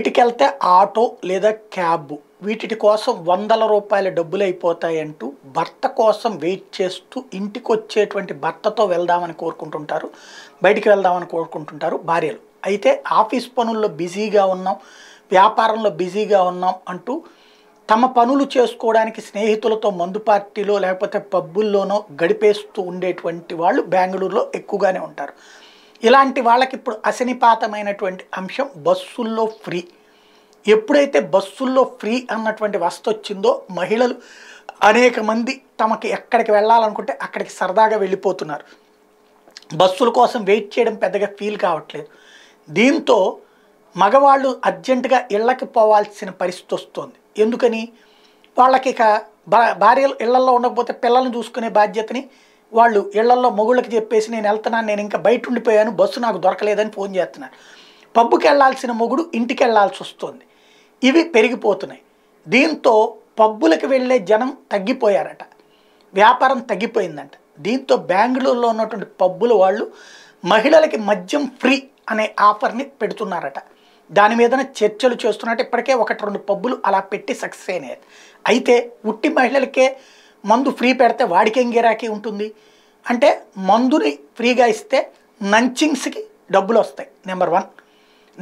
వీటికెళ్తే auto లేదా cab వీటి కోసం వందల రూపాయల డబ్బులు అయిపోతాయంటూ భర్త కోసం వెయిట్ చేస్తూ ఇంటికి వచ్చేటువంటి భర్తతో వెళ్దామని కోరుకుంటుంటారు బయటికి వెళ్దామని కోరుకుంటుంటారు భార్యలు అయితే ఆఫీస్ పనుల్లో బిజీగా ఉన్నాం వ్యాపారంలో బిజీగా ఉన్నాం అంటూ తమ పనులు చేసుకోవడానికి స్నేహితులతో మందు పార్టీలో లేకపోతే పబ్బుల్లోనో గడిపేస్తూ ఉండేటువంటి వాళ్ళు బెంగళూరులో ఎక్కువగానే ఉంటారు ఇలాంటి వాళ్ళకి ఇప్పుడు అశనిపాతమైనటువంటి అంశం బస్సుల్లో ఫ్రీ ఎప్పుడైతే బస్సుల్లో ఫ్రీ అన్నటువంటి వస్త వచ్చిందో మహిళలు అనేక మంది తమకి ఎక్కడికి వెళ్ళాలనుకుంటే అక్కడికి సరదాగా వెళ్ళిపోతున్నారు బస్సుల కోసం వెయిట్ చేయడం పెద్దగా ఫీల్ కావట్లేదు దీంతో మగవాళ్ళు అర్జెంటుగా ఇళ్ళకి పోవాల్సిన పరిస్థితి వస్తుంది ఎందుకని వాళ్ళకి ఇక భార్యలు ఇళ్లలో ఉండకపోతే పిల్లల్ని చూసుకునే బాధ్యతని వాళ్ళు ఇళ్లలో మొగుళ్ళకి చెప్పేసి నేను వెళ్తున్నాను నేను ఇంకా బయట ఉండిపోయాను బస్సు నాకు దొరకలేదని ఫోన్ చేస్తున్నాను పబ్బుకి వెళ్లాల్సిన మొగుడు ఇంటికి వెళ్లాల్సి వస్తుంది ఇవి పెరిగిపోతున్నాయి దీంతో పబ్బులకు వెళ్ళే జనం తగ్గిపోయారట వ్యాపారం తగ్గిపోయిందంట దీంతో బెంగళూరులో ఉన్నటువంటి పబ్బుల వాళ్ళు మహిళలకి మద్యం ఫ్రీ అనే ఆఫర్ని పెడుతున్నారట దాని మీదన చర్చలు చేస్తున్నట్టు ఇప్పటికే ఒకటి రెండు పబ్బులు అలా పెట్టి సక్సెస్ అయినాయి అయితే ఉట్టి మహిళలకే మందు ఫ్రీ పెడితే వాడికేం గిరాకీ ఉంటుంది అంటే మందుని ఫ్రీగా ఇస్తే నంచింగ్స్కి డబ్బులు వస్తాయి నెంబర్ వన్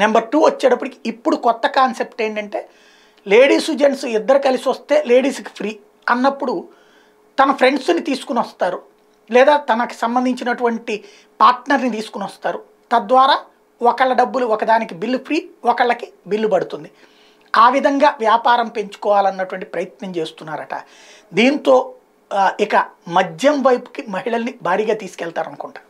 నెంబర్ టూ వచ్చేటప్పటికి ఇప్పుడు కొత్త కాన్సెప్ట్ ఏంటంటే లేడీస్ జెంట్స్ ఇద్దరు కలిసి వస్తే లేడీస్కి ఫ్రీ అన్నప్పుడు తన ఫ్రెండ్స్ని తీసుకుని వస్తారు లేదా తనకు సంబంధించినటువంటి పార్ట్నర్ని తీసుకుని వస్తారు తద్వారా ఒకళ్ళ డబ్బులు ఒకదానికి బిల్లు ఫ్రీ ఒకళ్ళకి బిల్లు పడుతుంది ఆ విధంగా వ్యాపారం పెంచుకోవాలన్నటువంటి ప్రయత్నం చేస్తున్నారట దీంతో ఇక మద్యం వైపుకి మహిళల్ని భారీగా తీసుకెళ్తారనుకుంటా